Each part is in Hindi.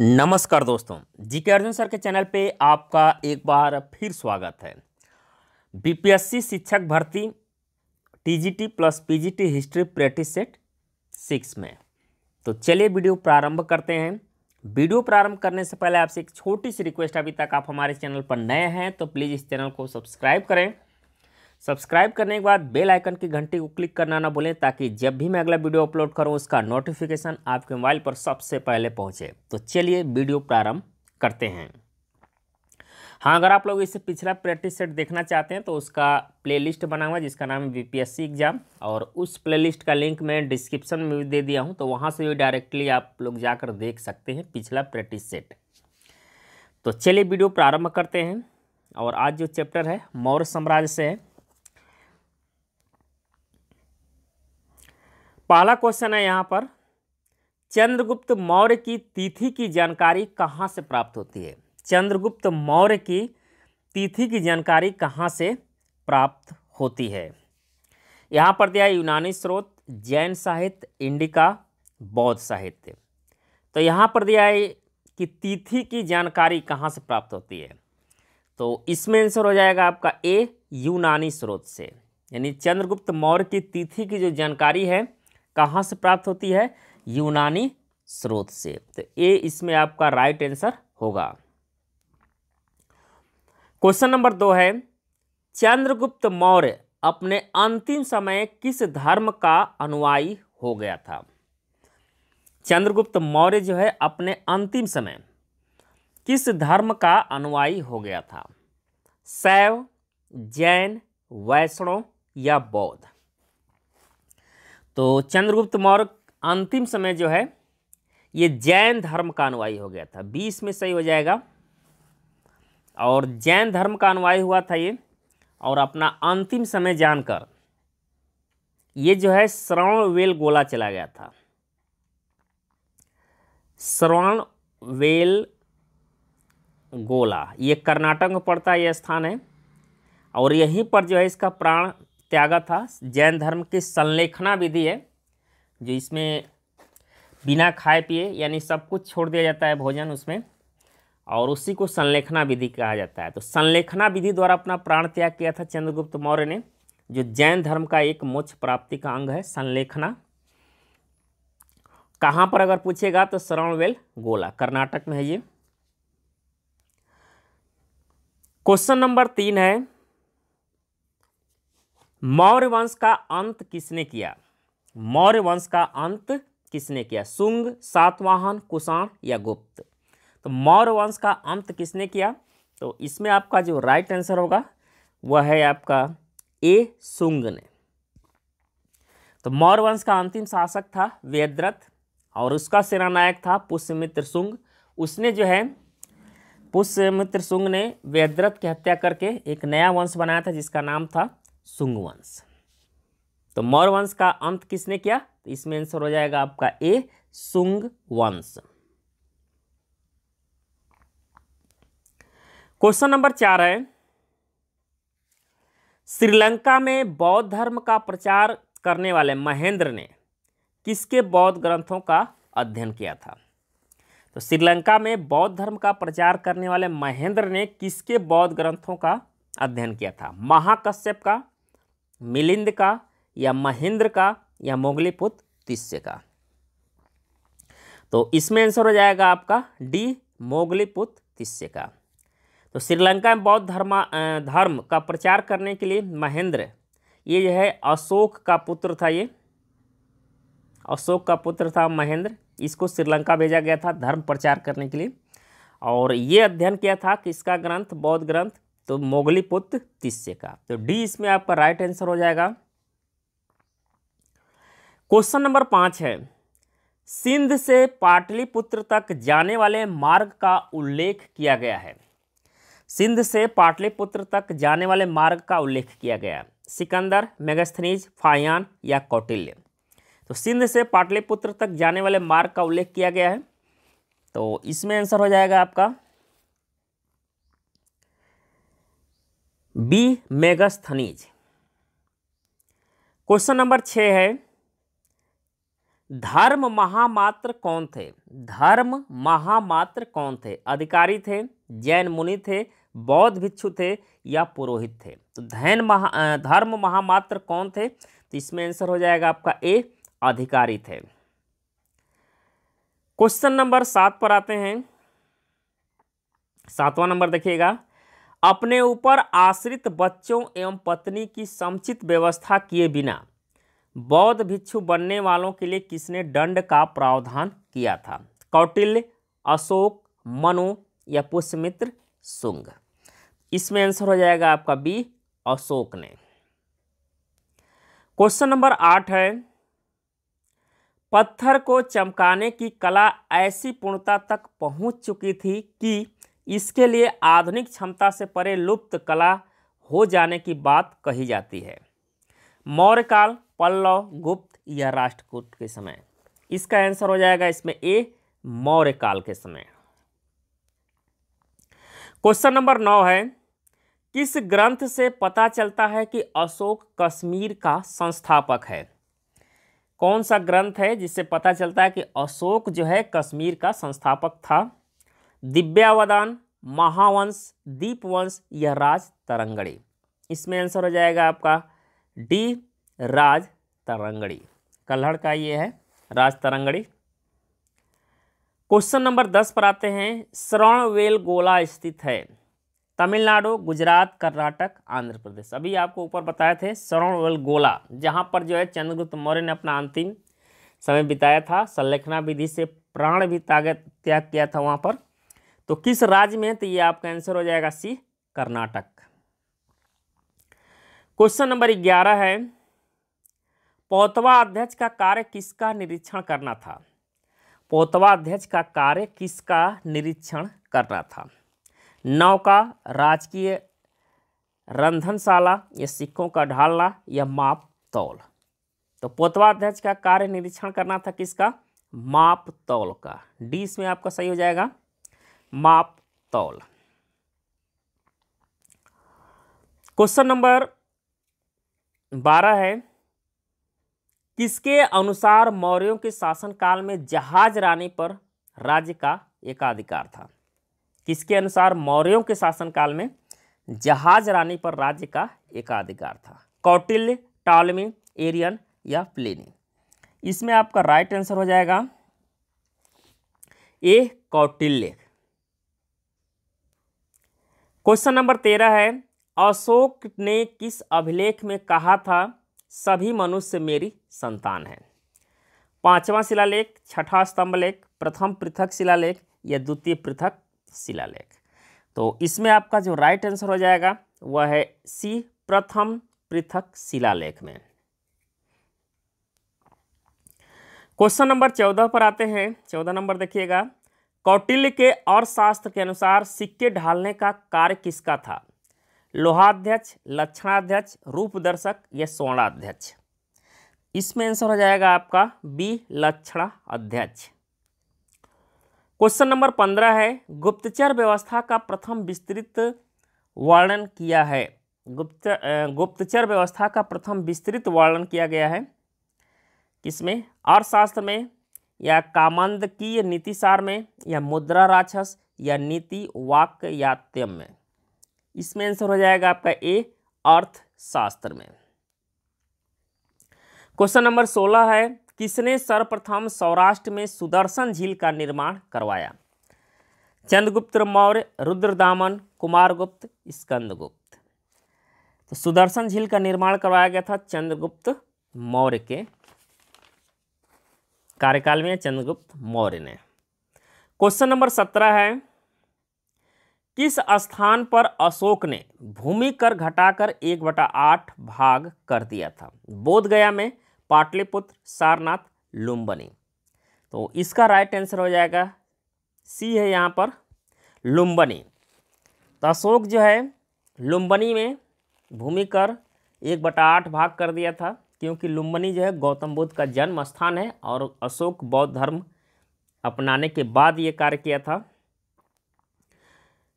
नमस्कार दोस्तों जी के अर्जुन सर के चैनल पे आपका एक बार फिर स्वागत है बीपीएससी शिक्षक भर्ती TGT plus PGT history practice set six में तो चलिए वीडियो प्रारंभ करते हैं वीडियो प्रारंभ करने से पहले आपसे एक छोटी सी रिक्वेस्ट अभी तक आप हमारे चैनल पर नए हैं तो प्लीज़ इस चैनल को सब्सक्राइब करें सब्सक्राइब करने के बाद बेल आइकन की घंटी को क्लिक करना ना भूलें ताकि जब भी मैं अगला वीडियो अपलोड करूं उसका नोटिफिकेशन आपके मोबाइल पर सबसे पहले पहुंचे तो चलिए वीडियो प्रारंभ करते हैं हाँ अगर आप लोग इससे पिछला प्रैक्टिस सेट देखना चाहते हैं तो उसका प्लेलिस्ट बना हुआ है जिसका नाम है सी एग्ज़ाम और उस प्लेलिस्ट का लिंक मैं डिस्क्रिप्शन में भी दे दिया हूँ तो वहाँ से भी डायरेक्टली आप लोग जाकर देख सकते हैं पिछला प्रैक्टिस सेट तो चलिए वीडियो प्रारंभ करते हैं और आज जो चैप्टर है मौर्य साम्राज्य से है पहला क्वेश्चन है यहाँ पर चंद्रगुप्त मौर्य की तिथि की जानकारी कहाँ से प्राप्त होती है चंद्रगुप्त मौर्य की तिथि की जानकारी कहाँ से प्राप्त होती है यहाँ पर दिया यूनानी स्रोत जैन साहित्य इंडिका बौद्ध साहित्य तो यहाँ पर दिया है कि तिथि की जानकारी कहाँ से प्राप्त होती है तो इसमें आंसर हो जाएगा आपका ए यूनानी स्रोत से यानी चंद्रगुप्त मौर्य की तिथि की जो जानकारी है कहाँ से प्राप्त होती है यूनानी स्रोत से तो ए इसमें आपका राइट आंसर होगा क्वेश्चन नंबर दो है चंद्रगुप्त मौर्य अपने अंतिम समय किस धर्म का अनुयायी हो गया था चंद्रगुप्त मौर्य जो है अपने अंतिम समय किस धर्म का अनुयायी हो गया था शैव जैन वैष्णव या बौद्ध तो चंद्रगुप्त मौर्य अंतिम समय जो है ये जैन धर्म का अनुयायी हो गया था बीस में सही हो जाएगा और जैन धर्म का अनुवाई हुआ था ये और अपना अंतिम समय जानकर ये जो है श्रवण वेल गोला चला गया था श्रवण वेल गोला ये कर्नाटक में पड़ता यह स्थान है और यहीं पर जो है इसका प्राण त्यागा था जैन धर्म की संलेखना विधि है जो इसमें बिना खाए पिए यानी सब कुछ छोड़ दिया जाता है भोजन उसमें और उसी को संलेखना विधि कहा जाता है तो संलेखना विधि द्वारा अपना प्राण त्याग किया था चंद्रगुप्त मौर्य ने जो जैन धर्म का एक मोक्ष प्राप्ति का अंग है संलेखना कहाँ पर अगर पूछेगा तो श्रवणवेल गोला कर्नाटक में है ये क्वेश्चन नंबर तीन है मौर्य वंश का अंत किसने किया मौर्य वंश का अंत किसने किया सुंग सातवाहन कुषाण या गुप्त तो मौर्य वंश का अंत किसने किया तो इसमें आपका जो राइट आंसर होगा वह है आपका ए सुंग ने तो मौर्य वंश का अंतिम शासक था वेद्रथ और उसका सेनानायक था पुष्यमित्र सुंग उसने जो है पुष्यमित्र सुंग ने वेद्रथ की हत्या करके एक नया वंश बनाया था जिसका नाम था सुंग वंश तो मौर्य वंश का अंत किसने किया तो इसमें आंसर हो जाएगा आपका ए सुंग वंश क्वेश्चन नंबर चार है श्रीलंका में बौद्ध धर्म का प्रचार करने वाले महेंद्र ने किसके बौद्ध ग्रंथों का अध्ययन किया था तो श्रीलंका में बौद्ध धर्म का प्रचार करने वाले महेंद्र ने किसके बौद्ध ग्रंथों का अध्ययन किया था महाकश्यप का मिलिंद का या महेंद्र का या मोगली पुत्र तिस्य का तो इसमें आंसर हो जाएगा आपका डी मोगली पुत्र तिस्य का तो श्रीलंका में बौद्ध धर्मा धर्म का प्रचार करने के लिए महेंद्र ये जो है अशोक का पुत्र था ये अशोक का पुत्र था महेंद्र इसको श्रीलंका भेजा गया था धर्म प्रचार करने के लिए और ये अध्ययन किया था किसका ग्रंथ बौद्ध ग्रंथ तो मोगली पुत्र तीस्य का तो डी इसमें आपका राइट आंसर हो जाएगा क्वेश्चन नंबर पाँच है सिंध से पाटलिपुत्र तक जाने वाले मार्ग का उल्लेख किया गया है सिंध से पाटलिपुत्र तक जाने वाले मार्ग का उल्लेख किया गया है सिकंदर मेगस्थनीज फायान या कौटिल्य तो सिंध से पाटलिपुत्र तक जाने वाले मार्ग का उल्लेख किया गया है तो इसमें आंसर हो जाएगा आपका बी मेगास्थनीज क्वेश्चन नंबर छ है धर्म महामात्र कौन थे धर्म महामात्र कौन थे अधिकारी थे जैन मुनि थे बौद्ध भिक्षु थे या पुरोहित थे तो धैन महा धर्म महामात्र कौन थे तो इसमें आंसर हो जाएगा आपका ए अधिकारी थे क्वेश्चन नंबर सात पर आते हैं सातवां नंबर देखिएगा अपने ऊपर आश्रित बच्चों एवं पत्नी की समुचित व्यवस्था किए बिना बौद्ध भिक्षु बनने वालों के लिए किसने दंड का प्रावधान किया था कौटिल्य अशोक मनु या पुष्यमित्र सुंग इसमें आंसर हो जाएगा आपका बी अशोक ने क्वेश्चन नंबर आठ है पत्थर को चमकाने की कला ऐसी पूर्णता तक पहुंच चुकी थी कि इसके लिए आधुनिक क्षमता से परे लुप्त कला हो जाने की बात कही जाती है मौर्य काल पल्लव गुप्त या राष्ट्रकूट के समय इसका आंसर हो जाएगा इसमें ए मौर्य काल के समय क्वेश्चन नंबर नौ है किस ग्रंथ से पता चलता है कि अशोक कश्मीर का संस्थापक है कौन सा ग्रंथ है जिससे पता चलता है कि अशोक जो है कश्मीर का संस्थापक था दिव्यावदान महावंश दीपवंश या राज तरंगड़ी इसमें आंसर हो जाएगा आपका डी राज तरंगड़ी कल्हड़ का ये है राज तरंगड़ी क्वेश्चन नंबर दस पर आते हैं वेल गोला स्थित है तमिलनाडु गुजरात कर्नाटक आंध्र प्रदेश अभी आपको ऊपर बताए थे श्रवणवेल गोला जहाँ पर जो है चंद्रगुप्त मौर्य ने अपना अंतिम समय बिताया था संलेखना विधि से प्राण भी त्याग त्याग किया था वहाँ पर तो किस राज्य में तो ये आपका आंसर हो जाएगा सी कर्नाटक क्वेश्चन नंबर ग्यारह है पोतवा अध्यक्ष का कार्य किसका निरीक्षण करना था पोतवा अध्यक्ष का कार्य किसका निरीक्षण करना था नौ का राजकीय रंधनशाला या सिक्कों का ढालना या माप तौल तो पोतवा अध्यक्ष का कार्य निरीक्षण करना था किसका माप तौल का डी इसमें आपका सही हो जाएगा माप तौल क्वेश्चन नंबर बारह है किसके अनुसार मौर्यों के शासनकाल में जहाज रानी पर राज्य का एकाधिकार था किसके अनुसार मौर्यों के शासनकाल में जहाज रानी पर राज्य का एकाधिकार था कौटिल्य टॉलमी एरियन या प्लेनी इसमें आपका राइट आंसर हो जाएगा ए कौटिल्य क्वेश्चन नंबर तेरह है अशोक ने किस अभिलेख में कहा था सभी मनुष्य मेरी संतान है पांचवा शिलालेख छठा स्तंभ लेख प्रथम पृथक शिलालेख या द्वितीय पृथक शिलालेख तो इसमें आपका जो राइट आंसर हो जाएगा वह है सी प्रथम पृथक शिलालेख में क्वेश्चन नंबर चौदह पर आते हैं चौदह नंबर देखिएगा कौटिल्य के अर्थशास्त्र के अनुसार सिक्के ढालने का कार्य किसका था लोहाध्यक्ष लक्षणाध्यक्ष रूपदर्शक या स्वर्णाध्यक्ष इसमें आंसर हो जाएगा आपका बी लक्षणा अध्यक्ष क्वेश्चन नंबर पंद्रह है गुप्तचर व्यवस्था का प्रथम विस्तृत वर्णन किया है गुप्त गुप्तचर व्यवस्था का प्रथम विस्तृत वर्णन किया गया है किसमें अर्थशास्त्र में या कामांधकीय नीतिसार में या मुद्रा राक्षस या नीति वाक्य या में इसमें आंसर हो जाएगा आपका ए अर्थशास्त्र में क्वेश्चन नंबर सोलह है किसने सर्वप्रथम सौराष्ट्र में सुदर्शन झील का निर्माण करवाया चंद्रगुप्त मौर्य रुद्रदामन कुमारगुप्त स्कंदगुप्त तो सुदर्शन झील का निर्माण करवाया गया था चंद्रगुप्त मौर्य के कार्यकाल में चंद्रगुप्त मौर्य ने क्वेश्चन नंबर सत्रह है किस स्थान पर अशोक ने भूमि कर घटाकर एक बटा आठ भाग कर दिया था बोध गया में पाटलिपुत्र सारनाथ लुम्बनी तो इसका राइट आंसर हो जाएगा सी है यहाँ पर लुम्बनी तो अशोक जो है लुम्बनी में भूमि कर एक बटा आठ भाग कर दिया था क्योंकि लुम्बनी जो है गौतम बुद्ध का जन्म स्थान है और अशोक बौद्ध धर्म अपनाने के बाद ये कार्य किया था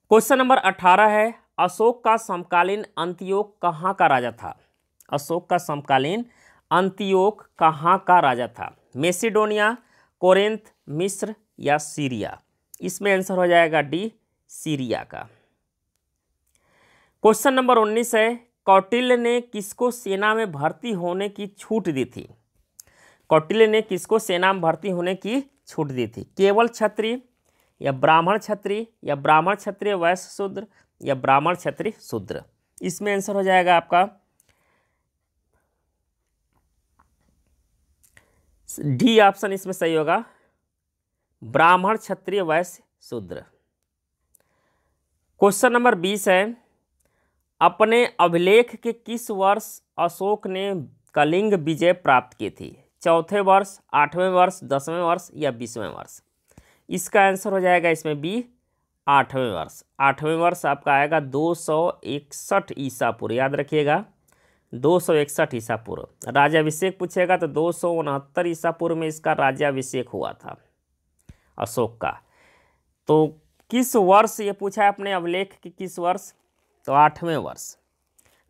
क्वेश्चन नंबर अठारह है अशोक का समकालीन अंत्योग कहाँ का राजा था अशोक का समकालीन अंत्योग कहाँ का राजा था मेसिडोनिया कोरेंथ मिस्र या सीरिया इसमें आंसर हो जाएगा डी सीरिया का क्वेश्चन नंबर उन्नीस है कौटिल्य ने किसको सेना में भर्ती होने की छूट दी थी कौटिल्य ने किसको सेना में भर्ती होने की छूट दी थी केवल क्षत्रिय या ब्राह्मण क्षत्रिय या ब्राह्मण क्षत्रिय वैश्य शूद्र या ब्राह्मण क्षत्रिय शूद्र इसमें आंसर हो जाएगा आपका डी ऑप्शन इसमें सही होगा ब्राह्मण क्षत्रिय वैश्य शूद्र क्वेश्चन नंबर बीस है अपने अभिलेख के किस वर्ष अशोक ने कलिंग विजय प्राप्त की थी चौथे वर्ष आठवें वर्ष दसवें वर्ष या बीसवें वर्ष इसका आंसर हो जाएगा इसमें बी आठवें वर्ष आठवें वर्ष आपका आएगा दो सौ इकसठ ईसा पूर्व याद रखिएगा दो सौ इकसठ ईसा पूर्व राज्याभिषेक पूछेगा तो दो सौ उनहत्तर ईसा पूर्व में इसका राजाभिषेक हुआ था अशोक का तो किस वर्ष ये पूछा है अपने अभिलेख कि किस वर्ष तो आठवें वर्ष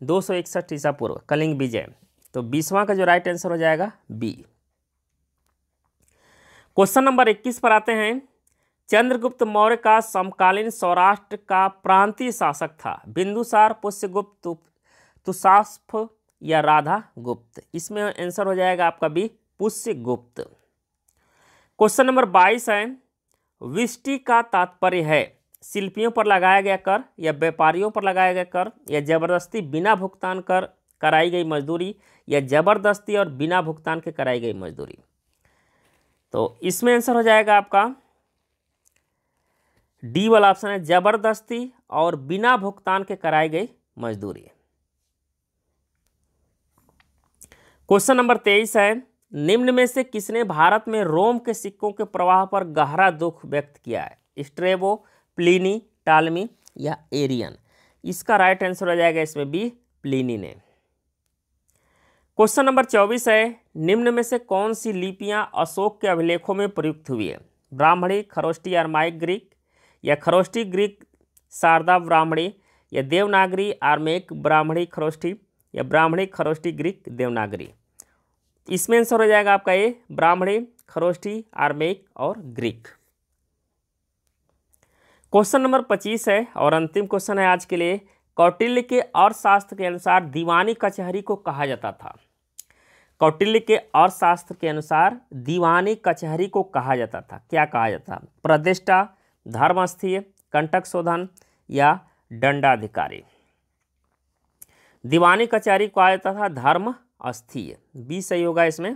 दो सौ इकसठ ईसा पूर्व कलिंग विजय तो बीसवां का जो राइट आंसर हो जाएगा बी क्वेश्चन नंबर इक्कीस पर आते हैं चंद्रगुप्त मौर्य का समकालीन सौराष्ट्र का प्रांतीय शासक था बिंदुसार पुष्यगुप्त तुषास्फ या राधा गुप्त इसमें आंसर हो जाएगा आपका बी पुष्यगुप्त क्वेश्चन नंबर बाईस है विष्टि का तात्पर्य है शिल्पियों पर लगाया गया कर या व्यापारियों पर लगाया गया कर या जबरदस्ती बिना भुगतान कर कराई गई मजदूरी या जबरदस्ती और बिना भुगतान के कराई गई मजदूरी तो इसमें आंसर हो जाएगा आपका डी वाला ऑप्शन है जबरदस्ती और बिना भुगतान के कराई गई मजदूरी क्वेश्चन नंबर तेईस है निम्न में से किसने भारत में रोम के सिक्कों के प्रवाह पर गहरा दुख व्यक्त किया है स्ट्रेबो प्लीनी टालमी या एरियन इसका राइट आंसर हो जाएगा इसमें बी प्लीनी ने क्वेश्चन नंबर चौबीस है निम्न में से कौन सी लिपियां अशोक के अभिलेखों में प्रयुक्त हुई है ब्राह्मणी खरोष्टी आरमाइक ग्रीक या खरोष्टी ग्रीक शारदा ब्राह्मणी या देवनागरी आर्मेक ब्राह्मणी खरोष्टी या ब्राह्मणी खरोष्टी ग्रीक देवनागरी इसमें आंसर हो जाएगा आपका ये ब्राह्मणी खरोष्टी आर्मेक और ग्रीक क्वेश्चन नंबर पच्चीस है और अंतिम क्वेश्चन है आज के लिए कौटिल्य के अर्थशास्त्र के अनुसार दीवानी कचहरी को कहा जाता था कौटिल्य के अर्थशास्त्र के अनुसार दीवानी कचहरी को कहा जाता था क्या कहा जाता प्रतिष्ठा धर्मस्थीय कंटक शोधन या दंडाधिकारी दीवानी कचहरी को कहा जाता था धर्म अस्थीय बी सही होगा इसमें